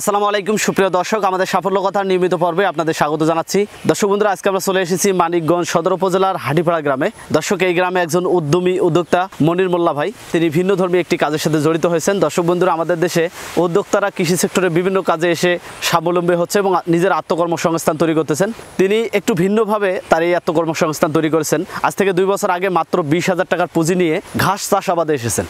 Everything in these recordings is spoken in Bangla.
আসসালামু আলাইকুম সুপ্রিয় দর্শক আমাদের সাফল্য কথা নিয়মিত পর্বে আপনাদের স্বাগত জানাচ্ছি দর্শক বন্ধুরা আজকে আমরা চলে এসেছি মানিকগঞ্জ সদর উপজেলার হাটিপাড়া গ্রামে দর্শক এই গ্রামে একজন উদ্যমী উদ্যোক্তা মনির মোল্লা ভাই তিনি ভিন্ন ধর্মী একটি কাজের সাথে জড়িত হয়েছেন দর্শক বন্ধুরা আমাদের দেশে উদ্যোক্তারা কৃষি সেক্টরে বিভিন্ন কাজে এসে স্বাবলম্বী হচ্ছে এবং নিজের আত্মকর্মসংস্থান তৈরি করতেছেন তিনি একটু ভিন্নভাবে তার এই আত্মকর্মসংস্থান তৈরি করেছেন আজ থেকে দুই বছর আগে মাত্র বিশ হাজার টাকার পুঁজি নিয়ে ঘাস চাষ আবাদে এসেছেন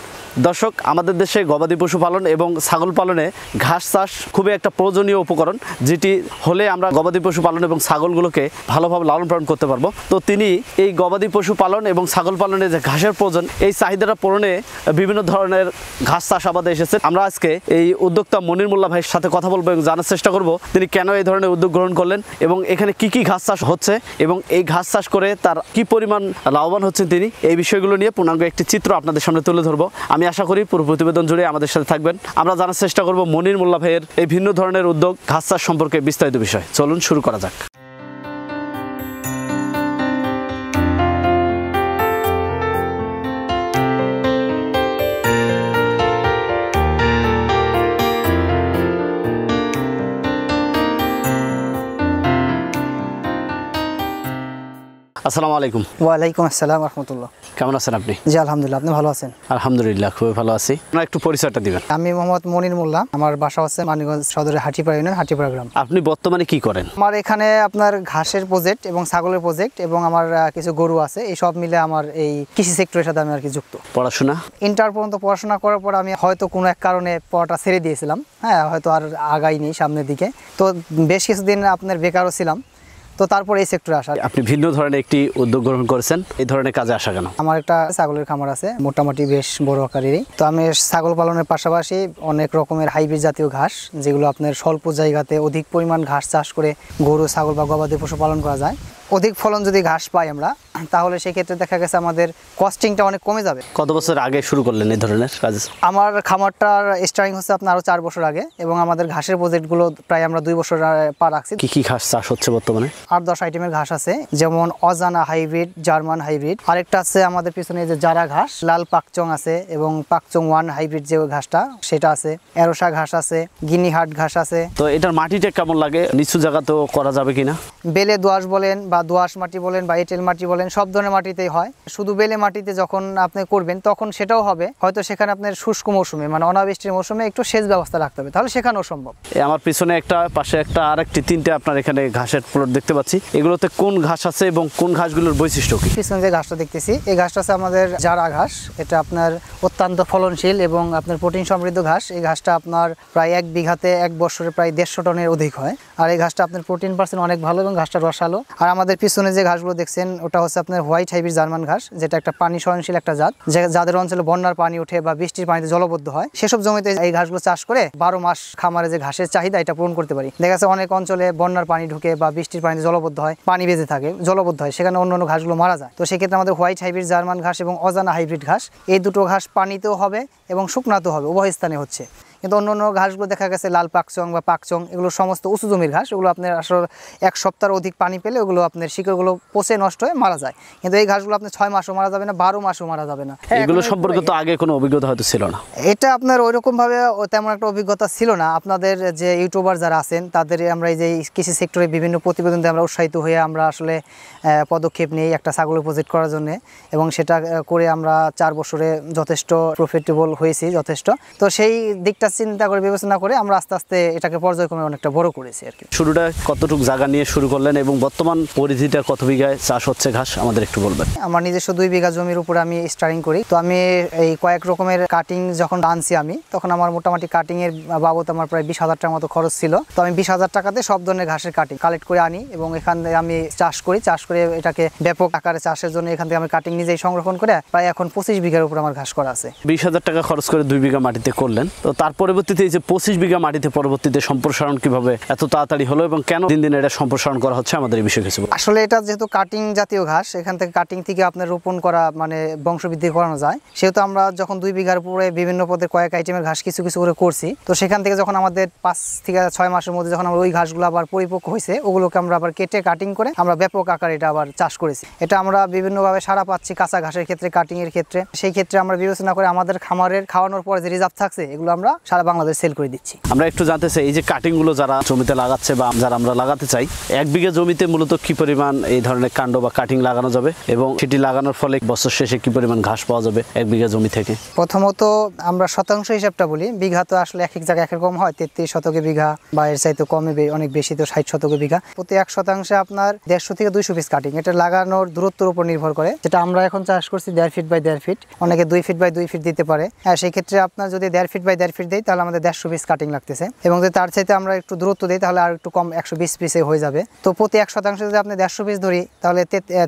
দর্শক আমাদের দেশে গবাদি পশু পালন এবং ছাগল পালনে ঘাস চাষ খুবই একটা প্রয়োজনীয় উপকরণ যেটি হলে আমরা গবাদি পশু পালন এবং ছাগলগুলোকে ভালোভাবে লালন পালন করতে পারবো তো তিনি এই গবাদি পশু পালন এবং ছাগল পালনে যে ঘাসের প্রয়োজন এই চাহিদাটা পূরণে বিভিন্ন ধরনের ঘাস চাষাবাদে এসেছে আমরা আজকে এই উদ্যোক্তা মনির মোল্লা ভাইয়ের সাথে কথা বলবো এবং জানার চেষ্টা করব তিনি কেন এই ধরনের উদ্যোগ গ্রহণ করলেন এবং এখানে কি কি ঘাস চাষ হচ্ছে এবং এই ঘাস চাষ করে তার কি পরিমাণ লাভবান হচ্ছেন তিনি এই বিষয়গুলো নিয়ে পূর্ণাঙ্গ একটি চিত্র আপনাদের সামনে তুলে ধরবো আমি আশা করি পুরো প্রতিবেদন জুড়ে আমাদের সাথে থাকবেন আমরা জানার চেষ্টা করব মনির মোল্লা ভাইয়ের এই ভিন্ন ধরনের উদ্যোগ ঘাস সম্পর্কে বিস্তারিত বিষয় চলুন শুরু করা যাক আসসালামু আলাইকুম ওয়ালাইকুম আসসালাম রাহমাতুল্লাহ কেমন আছেন আপনি জি আলহামদুলিল্লাহ আপনি ভালো আছেন আলহামদুলিল্লাহ খুবই ভালো আছি আপনার একটু পরিচয়টা দিবেন আমি মোহাম্মদ মনির মোল্লা আমার বাসা হচ্ছে মানিগঞ্জ সদরের হাটিপাড়া ইউনিয়ন হাটিপাড়া গ্রাম আপনি বর্তমানে কি করেন আমার এখানে আপনার ঘাসের প্রজেক্ট এবং ছাগলের প্রজেক্ট এবং আমার কিছু গরু আছে এই সব মিলে আমার এই কৃষি সেক্টরের সাথে আমি আর কি যুক্ত পড়াশোনা ইন্টার পর্যন্ত পড়াশোনা করার পর আমি হয়তো কোনো এক কারণে পড়াটা ছেড়ে দিয়েছিলাম হ্যাঁ হয়তো আর আগাইনি সামনের দিকে তো বেশ কিছুদিন আপনার বেকারও ছিলাম তো তারপর এই সেক্টরে আসা আপনি ভিন্ন ধরনের একটি উদ্যোগ গ্রহণ করেছেন এই ধরনের কাজে আসা কেন আমার একটা ছাগলের খামার আছে মোটামুটি বেশ বড় আকারেরই তো আমি ছাগল পালনের পাশাপাশি অনেক রকমের হাইব্রিড জাতীয় ঘাস যেগুলো আপনার স্বল্প জায়গাতে অধিক পরিমাণ ঘাস চাষ করে গরু ছাগল বা গবাদি পশু পালন করা যায় অধিক ফলন যদি ঘাস পাই আমরা তাহলে সেক্ষেত্রে দেখা গেছে আমাদের কস্টিংটা অনেক কমে যাবে কত বছর আগে শুরু করলেন এই ধরনের কাজ আমার খামারটার স্টারিং হচ্ছে আপনার আরও চার বছর আগে এবং আমাদের ঘাসের প্রজেক্টগুলো প্রায় আমরা দুই বছর পা রাখছি কি কি ঘাস চাষ হচ্ছে বর্তমানে আট দশ আইটেমের ঘাস আছে যেমন অজানা হাইব্রিড জার্মান হাইব্রিড আরেকটা আছে আমাদের পিছনে যে জারা ঘাস লাল পাকচং আছে এবং পাকচং ওয়ান হাইব্রিড যে ঘাসটা সেটা আছে এরোসা ঘাস আছে গিনিহাট ঘাস আছে তো এটার মাটিটা কেমন লাগে নিচু জায়গা তো করা যাবে কিনা বেলে দোয়াশ বলেন বা দোয়াশ মাটি বলেন বা এঁটেল মাটি বলেন সব ধরনের মাটিতেই হয় শুধু বেলে মাটিতে যখন আপনি করবেন তখন সেটাও হবে হয়তো সেখানে আপনার শুষ্ক মৌসুমে মানে অনাবৃষ্টির মৌসুমে একটু সেচ ব্যবস্থা রাখতে হবে তাহলে সেখানেও সম্ভব আমার পিছনে একটা পাশে একটা আর একটি তিনটে আপনার এখানে ঘাসের প্লট দেখতে পাচ্ছি এগুলোতে কোন ঘাস আছে এবং কোন ঘাসগুলোর বৈশিষ্ট্য কি পিছনে যে ঘাসটা দেখতেছি এই ঘাসটা আছে আমাদের জারা ঘাস এটা আপনার অত্যন্ত ফলনশীল এবং আপনার প্রোটিন সমৃদ্ধ ঘাস এই ঘাসটা আপনার প্রায় এক বিঘাতে এক বছরে প্রায় দেড়শো টনের অধিক হয় আর এই ঘাসটা আপনার প্রোটিন পার্সেন্ট অনেক ভালো এবং ঘাসটা রসালো আর আমাদের আমাদের পিছনে যে ঘাসগুলো দেখছেন ওটা হচ্ছে আপনার হোয়াইট হাইব্রিড জার্মান ঘাস যেটা একটা পানি সহনশীল একটা জাত যাদের অঞ্চলে বন্যার পানি উঠে বা বৃষ্টির পানিতে জলবদ্ধ হয় সেসব জমিতে এই ঘাসগুলো চাষ করে বারো মাস খামারে যে ঘাসের চাহিদা এটা পূরণ করতে পারি দেখা যাচ্ছে অনেক অঞ্চলে বন্যার পানি ঢুকে বা বৃষ্টির পানিতে জলবদ্ধ হয় পানি বেঁধে থাকে জলবদ্ধ হয় সেখানে অন্য অন্য ঘাসগুলো মারা যায় তো সেক্ষেত্রে আমাদের হোয়াইট হাইব্রিড জার্মান ঘাস এবং অজানা হাইব্রিড ঘাস এই দুটো ঘাস পানিতেও হবে এবং শুকনাতেও হবে উভয় স্থানে হচ্ছে কিন্তু অন্য অন্য ঘাসগুলো দেখা গেছে লাল পাকচং বা পাকচং এগুলো সমস্ত উঁচু জমির ঘাস ওগুলো আপনার আসলে এক সপ্তাহ অধিক পানি পেলে ওগুলো আপনার শিকড়গুলো পচে নষ্ট হয়ে মারা যায় কিন্তু এই ঘাসগুলো আপনার ছয় মাসও মারা যাবে না বারো মাসও মারা যাবে না হ্যাঁ, এগুলো সম্পর্কে তো আগে কোনো অভিজ্ঞতা হয়তো ছিল না এটা আপনার ওই রকমভাবে তেমন একটা অভিজ্ঞতা ছিল না আপনাদের যে ইউটিউবার যারা আছেন তাদের আমরা এই যে কৃষি সেক্টরে বিভিন্ন প্রতিবেদন আমরা উৎসাহিত হয়ে আমরা আসলে পদক্ষেপ নিই একটা ছাগল উপজিট করার জন্য এবং সেটা করে আমরা চার বছরে যথেষ্ট প্রফিটেবল হয়েছি যথেষ্ট তো সেই দিকটা চিন্তা করে বিবেচনা করে আমরা আস্তে আস্তে এটাকে পর্যায়ক্রমে অনেকটা বড় করেছি আর কি শুরুটা কতটুকু জায়গা নিয়ে শুরু করলেন এবং বর্তমান পরিধিটা কত বিঘায় চাষ হচ্ছে ঘাস আমাদের একটু বলবেন আমার নিজস্ব দুই বিঘা জমির উপরে আমি স্টারিং করি তো আমি এই কয়েক রকমের কাটিং যখন আনছি আমি তখন আমার মোটামুটি কাটিং এর বাবদ আমার প্রায় বিশ হাজার টাকার মতো খরচ ছিল তো আমি বিশ হাজার টাকাতে সব ধরনের ঘাসের কাটিং কালেক্ট করে আনি এবং এখান থেকে আমি চাষ করি চাষ করে এটাকে ব্যাপক আকারে চাষের জন্য এখান থেকে আমি কাটিং নিজেই সংরক্ষণ করে প্রায় এখন পঁচিশ বিঘার উপর আমার ঘাস করা আছে বিশ হাজার টাকা খরচ করে দুই বিঘা মাটিতে করলেন তো তারপর পরবর্তীতে এই যে পঁচিশ বিঘা মাটিতে পরবর্তীতে সম্প্রসারণ কিভাবে এত তাড়াতাড়ি হলো এবং কেন দিন দিন এটা সম্প্রসারণ করা হচ্ছে আমাদের এই বিষয়ে কিছু আসলে এটা যেহেতু কাটিং জাতীয় ঘাস এখান থেকে কাটিং থেকে আপনার রোপণ করা মানে বংশবৃদ্ধি করানো যায় সেহেতু আমরা যখন দুই বিঘার উপরে বিভিন্ন পদের কয়েক আইটেমের ঘাস কিছু কিছু করে করছি তো সেখান থেকে যখন আমাদের পাঁচ থেকে ছয় মাসের মধ্যে যখন আমরা ওই ঘাসগুলো আবার পরিপক্ক হয়েছে ওগুলোকে আমরা আবার কেটে কাটিং করে আমরা ব্যাপক আকারে এটা আবার চাষ করেছি এটা আমরা বিভিন্নভাবে সারা পাচ্ছি কাঁচা ঘাসের ক্ষেত্রে কাটিং এর ক্ষেত্রে সেই ক্ষেত্রে আমরা বিবেচনা করে আমাদের খামারের খাওয়ানোর পর যে রিজার্ভ থাকছে এগুলো আমরা সারা বাংলাদেশ সেল করে দিচ্ছি আমরা একটু জানতে চাই এই যে কাটিং গুলো যারা জমিতে লাগাচ্ছে বা যারা আমরা লাগাতে চাই এক বিঘে জমিতে মূলত কি পরিমাণ এই ধরনের কাণ্ড বা কাটিং লাগানো যাবে এবং সেটি লাগানোর ফলে বছর শেষে কি পরিমাণ ঘাস পাওয়া যাবে এক বিঘা জমি থেকে প্রথমত আমরা শতাংশ হিসাবটা বলি বিঘা তো আসলে এক এক জায়গায় এক রকম হয় তেত্রিশ শতকে বিঘা বা এর চাইতে কমে অনেক বেশি তো ষাট শতকে বিঘা প্রতি এক শতাংশে আপনার দেড়শো থেকে দুইশো পিস কাটিং এটা লাগানোর দূরত্বের উপর নির্ভর করে যেটা আমরা এখন চাষ করছি দেড় ফিট বাই দেড় ফিট অনেকে দুই ফিট বাই দুই ফিট দিতে পারে হ্যাঁ সেই ক্ষেত্রে আপনার যদি দেড় ফিট বাই দেড় ফিট দেয় তাহলে আমাদের দেড়শো পিস কাটিং লাগতেছে এবং যদি তার চাইতে আমরা একটু দূরত্ব দিই তাহলে আর একটু কম একশো বিশ পিসে হয়ে যাবে তো প্রতি এক শতাংশ যদি আপনি দেড়শো পিস ধরি তাহলে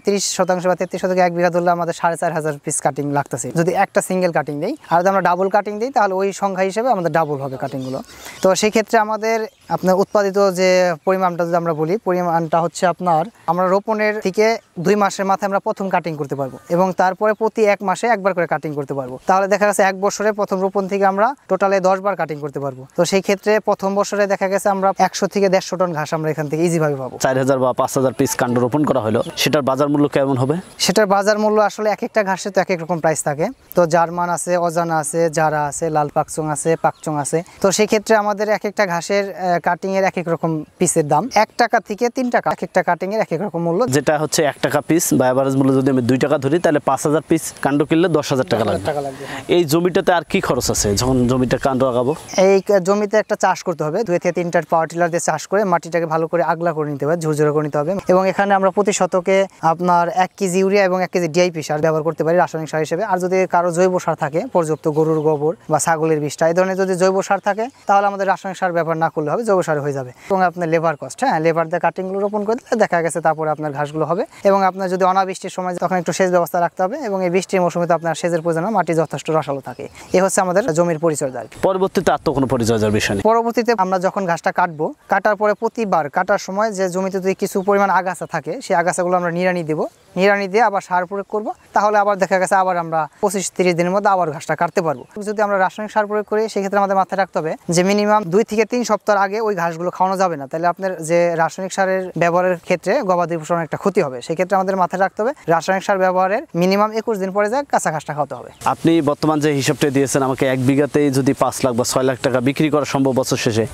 তিরিশ শতাংশ বা তেত্রিশ শতাংশ এক বিঘা ধরলে আমাদের সাড়ে চার হাজার পিস কাটিং লাগতেছে যদি একটা সিঙ্গেল কাটিং দিই আর যদি আমরা ডাবল কাটিং দিই তাহলে ওই সংখ্যা হিসেবে আমাদের ডাবল হবে কাটিংগুলো তো সেই ক্ষেত্রে আমাদের আপনার উৎপাদিত যে পরিমাণটা যদি আমরা বলি পরিমাণটা হচ্ছে আপনার আমরা রোপণের থেকে দুই মাসের মাথায় আমরা প্রথম কাটিং করতে পারবো এবং তারপরে প্রতি এক মাসে একবার করে কাটিং করতে পারবো তাহলে দেখা গেছে এক বছরে প্রথম রোপণ থেকে আমরা টোটালে দশ দশ বার কাটিং করতে পারবো তো সেই ক্ষেত্রে প্রথম বছরে দেখা গেছে আমরা একশো থেকে দেড়শো টন ঘাস আমরা এখান থেকে ইজি ভাবে পাবো চার হাজার বা পাঁচ হাজার পিস কাণ্ড রোপণ করা হলো সেটার বাজার মূল্য কেমন হবে সেটার বাজার মূল্য আসলে এক একটা ঘাসে তো এক এক রকম প্রাইস থাকে তো জার্মান আছে অজানা আছে জারা আছে লাল পাকচং আছে পাকচং আছে তো সেই ক্ষেত্রে আমাদের এক একটা ঘাসের কাটিং এর এক এক রকম পিসের দাম এক টাকা থেকে তিন টাকা এক একটা কাটিং এর এক এক রকম মূল্য যেটা হচ্ছে এক টাকা পিস বা অ্যাভারেজ মূল্য যদি আমি দুই টাকা ধরি তাহলে পাঁচ হাজার পিস কাণ্ড কিনলে দশ হাজার টাকা লাগবে এই জমিটাতে আর কি খরচ আছে যখন জমিটা কাণ্ড লাগাবো এই জমিতে একটা চাষ করতে হবে দুই থেকে তিনটার পাওয়ার টিলার দিয়ে চাষ করে মাটিটাকে ভালো করে আগলা করে নিতে হবে ঝুরঝুরে করে নিতে হবে এবং এখানে আমরা প্রতি শতকে আপনার এক কেজি ইউরিয়া এবং এক কেজি ডিআইপি সার ব্যবহার করতে পারি রাসায়নিক সার হিসেবে আর যদি কারো জৈব সার থাকে পর্যাপ্ত গরুর গোবর বা ছাগলের বিষটা এই ধরনের যদি জৈব সার থাকে তাহলে আমাদের রাসায়নিক সার ব্যবহার না করলে হবে জৈব সার হয়ে যাবে এবং আপনার লেবার কস্ট হ্যাঁ লেবার দিয়ে কাটিংগুলো রোপণ করে দিলে দেখা গেছে তারপরে আপনার ঘাসগুলো হবে এবং আপনার যদি অনাবৃষ্টির সময় তখন একটু সেচ ব্যবস্থা রাখতে হবে এবং এই বৃষ্টির মৌসুমে তো আপনার সেচের প্রয়োজন মাটি যথেষ্ট রসালো থাকে এ হচ্ছে আমাদের জমির পরিচর্যা পরবর্তীতে আর তো কোনো পরিচর্যার বিষয় নেই পরবর্তীতে আমরা যখন ঘাসটা কাটবো কাটার পরে প্রতিবার কাটার সময় যে জমিতে যদি কিছু পরিমাণ আগাছা থাকে সেই আগাছাগুলো আমরা নিরানি দেবো নিরানি দিয়ে আবার সার প্রয়োগ করবো তাহলে আবার দেখা গেছে আবার আমরা পঁচিশ তিরিশ দিনের মধ্যে আবার ঘাসটা কাটতে পারবো যদি আমরা রাসায়নিক সার প্রয়োগ করি সেক্ষেত্রে আমাদের মাথায় রাখতে হবে যে মিনিমাম দুই থেকে তিন সপ্তাহ আগে ওই ঘাসগুলো খাওয়ানো যাবে না তাহলে আপনার যে রাসায়নিক সারের ব্যবহারের ক্ষেত্রে গবাদি পোষণ একটা ক্ষতি হবে সেক্ষেত্রে আমাদের মাথায় রাখতে হবে রাসায়নিক সার ব্যবহারের মিনিমাম একুশ দিন পরে যায় কাঁচা ঘাসটা খাওয়াতে হবে আপনি বর্তমান যে হিসাবটা দিয়েছেন আমাকে এক বিঘাতেই যদি পাঁচ লাখ বা ছয় লাখ টাকা বিক্রি করা সম্ভব বছর শেষে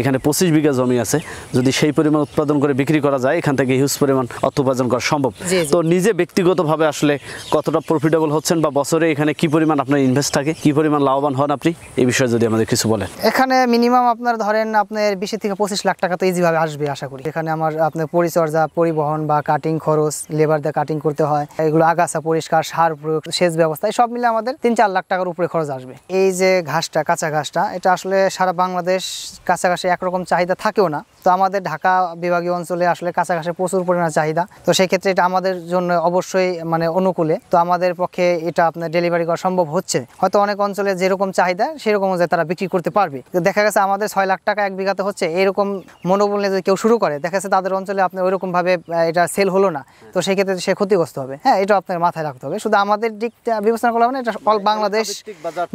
এখানে পঁচিশ বিঘা জমি আছে যদি সেই পরিমাণ উৎপাদন করে বিক্রি করা যায় এখান থেকে হিউজ পরিমাণ অর্থ উপার্জন করা সম্ভব তো নিজে ব্যক্তিগতভাবে আসলে কতটা প্রফিটেবল হচ্ছেন বা বছরে এখানে কি পরিমাণ আপনার ইনভেস্ট থাকে কি পরিমাণ লাভবান হন আপনি এই বিষয়ে যদি আমাদের কিছু বলেন এখানে মিনিমাম আপনার ধরেন আপনার বিশ থেকে পঁচিশ লাখ টাকা তো ইজিভাবে আসবে আশা করি এখানে আমার আপনার পরিচর্যা পরিবহন বা কাটিং খরচ লেবার দিয়ে কাটিং করতে হয় এগুলো আগাছা পরিষ্কার সার প্রয়োগ সেচ ব্যবস্থা সব মিলে আমাদের তিন চার লাখ টাকার উপরে খরচ আসবে এই যে ঘাসটা কাঁচা ঘাসটা এটা আসলে সারা বাংলাদেশ কাঁচা ঘাসে একরকম চাহিদা থাকেও না তো আমাদের ঢাকা বিভাগীয় অঞ্চলে আসলে কাঁচা ঘাসে প্রচুর পরিমাণে চাহিদা তো সেক্ষেত্রে এটা আমাদের জন্য অবশ্যই মানে অনুকূলে তো আমাদের পক্ষে এটা আপনার ডেলিভারি করা সম্ভব হচ্ছে হয়তো অনেক অঞ্চলে যেরকম চাহিদা সেরকম যে তারা বিক্রি করতে পারবে দেখা গেছে আমাদের ছয় লাখ টাকা এক বিঘাতে হচ্ছে এরকম মনোবল নিয়ে যদি কেউ শুরু করে দেখা গেছে তাদের অঞ্চলে আপনি ওইরকমভাবে এটা সেল হলো না তো সেক্ষেত্রে সে ক্ষতিগ্রস্ত হবে হ্যাঁ এটা আপনার মাথায় রাখতে হবে শুধু আমাদের দিকটা বিবেচনা করা হবে না এটা অল বাংলাদেশ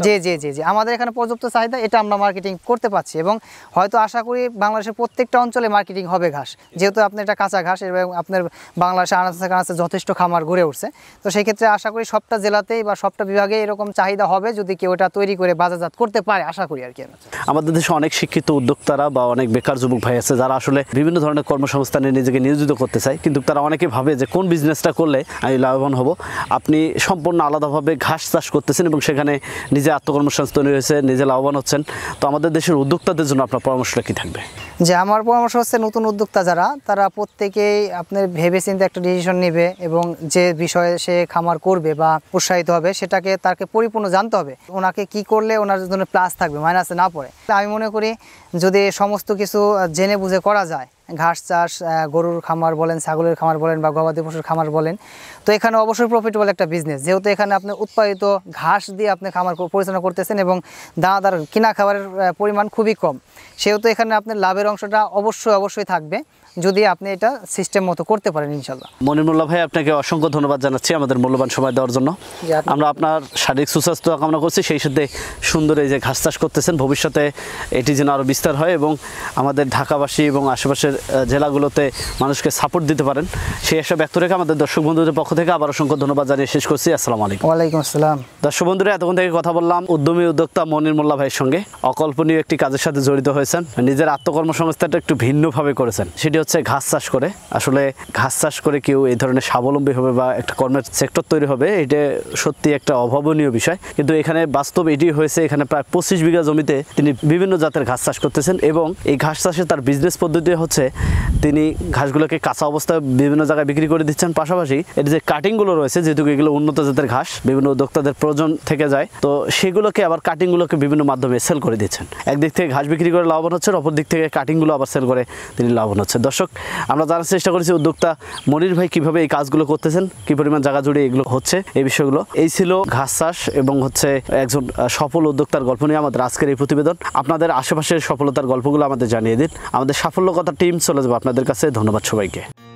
জি জি জি জি আমাদের এখানে পর্যাপ্ত চাহিদা এটা আমরা মার্কেটিং করতে পারছি এবং হয়তো আশা করি বাংলাদেশের প্রত্যেকটা অঞ্চলে মার্কেটিং হবে ঘাস যেহেতু আপনি এটা কাঁচা ঘাস এবং আপনার বাংলাদেশে আনাচে কানাচে যত যথেষ্ট খামার গড়ে উঠছে তো সেই ক্ষেত্রে আশা করি সবটা জেলাতেই বা সবটা বিভাগে এরকম চাহিদা হবে যদি কেউ এটা তৈরি করে বাজারজাত করতে পারে আশা করি আর কি আমাদের দেশে অনেক শিক্ষিত উদ্যোক্তারা বা অনেক বেকার যুবক ভাই আছে যারা আসলে বিভিন্ন ধরনের কর্মসংস্থানে নিজেকে নিয়োজিত করতে চায় কিন্তু তারা অনেকে ভাবে যে কোন বিজনেসটা করলে আমি লাভবান হব আপনি সম্পূর্ণ আলাদাভাবে ঘাস চাষ করতেছেন এবং সেখানে নিজে আত্মকর্মসংস্থান হয়েছে নিজে লাভবান হচ্ছেন তো আমাদের দেশের উদ্যোক্তাদের জন্য আপনার পরামর্শটা কী থাকবে যে আমার পরামর্শ হচ্ছে নতুন উদ্যোক্তা যারা তারা প্রত্যেকেই আপনার ভেবেচিন্তে একটা ডিসিশন নেবে এবং যে বিষয়ে সে খামার করবে বা উৎসাহিত হবে সেটাকে তাকে পরিপূর্ণ জানতে হবে ওনাকে কি করলে ওনার জন্য প্লাস থাকবে মাইনাসে না পড়ে আমি মনে করি যদি সমস্ত কিছু জেনে বুঝে করা যায় ঘাস চাষ গরুর খামার বলেন ছাগলের খামার বলেন বা গবাদি পশুর খামার বলেন তো এখানে অবশ্যই প্রফিটেবল একটা বিজনেস যেহেতু এখানে আপনি উৎপাদিত ঘাস দিয়ে আপনি খামার পরিচালনা করতেছেন এবং দানাদার কিনা খাবারের পরিমাণ খুবই কম সেহেতু এখানে আপনার লাভের অংশটা অবশ্যই অবশ্যই থাকবে যদি আপনি এটা সিস্টেম মতো করতে পারেন ইনশাল্লাহ মনিমুল্লাহ ভাই আপনাকে অসংখ্য ধন্যবাদ জানাচ্ছি আমাদের মূল্যবান সময় দেওয়ার জন্য আমরা আপনার শারীরিক সুস্বাস্থ্য কামনা করছি সেই সাথে সুন্দর এই যে ঘাস চাষ করতেছেন ভবিষ্যতে এটি যেন আরও বিস্তার হয় এবং আমাদের ঢাকাবাসী এবং আশেপাশের জেলাগুলোতে মানুষকে সাপোর্ট দিতে পারেন সেই আশা ব্যক্ত রেখে আমাদের দর্শক বন্ধুদের পক্ষ থেকে আবার অসংখ্য ধন্যবাদ জানিয়ে শেষ করছি আসসালামু আলাইকুম ওয়ালাইকুম আসসালাম দর্শক বন্ধুরা এতক্ষণ থেকে কথা বললাম উদ্যমী উদ্যোক্তা মনির মোল্লা ভাইয়ের সঙ্গে অকল্পনীয় একটি কাজের সাথে জড়িত হয়েছেন নিজের আত্মকর্মসংস্থাটা একটু ভিন্নভাবে করেছেন সেটি হচ্ছে ঘাস চাষ করে আসলে ঘাস চাষ করে কেউ এই ধরনের স্বাবলম্বী হবে বা একটা কর্মের সেক্টর তৈরি হবে এটা সত্যি একটা অভাবনীয় বিষয় কিন্তু এখানে বাস্তব এটি হয়েছে এখানে প্রায় পঁচিশ বিঘা জমিতে তিনি বিভিন্ন জাতের ঘাস চাষ করতেছেন এবং এই ঘাস চাষে তার বিজনেস পদ্ধতি হচ্ছে তিনি ঘাসগুলোকে কাঁচা অবস্থায় বিভিন্ন জায়গায় বিক্রি করে দিচ্ছেন পাশাপাশি এর যে কাটিংগুলো রয়েছে যেহেতু এগুলো উন্নত জাতের ঘাস বিভিন্ন উদ্যোক্তাদের প্রয়োজন থেকে যায় তো সেগুলোকে আবার কাটিংগুলোকে বিভিন্ন মাধ্যমে সেল করে দিচ্ছেন একদিক থেকে ঘাস বিক্রি করে লাভবান হচ্ছে অপর দিক থেকে কাটিংগুলো আবার সেল করে তিনি লাভবান হচ্ছে দর্শক আমরা জানার চেষ্টা করেছি উদ্যোক্তা মনির ভাই কিভাবে এই কাজগুলো করতেছেন কি পরিমাণ জায়গা জুড়ে এগুলো হচ্ছে এই বিষয়গুলো এই ছিল ঘাস চাষ এবং হচ্ছে একজন সফল উদ্যোক্তার গল্প নিয়ে আমাদের আজকের এই প্রতিবেদন আপনাদের আশেপাশের সফলতার গল্পগুলো আমাদের জানিয়ে দিন আমাদের সাফল্য কথা টিম চলে যাবো আপনাদের কাছে ধন্যবাদ সবাইকে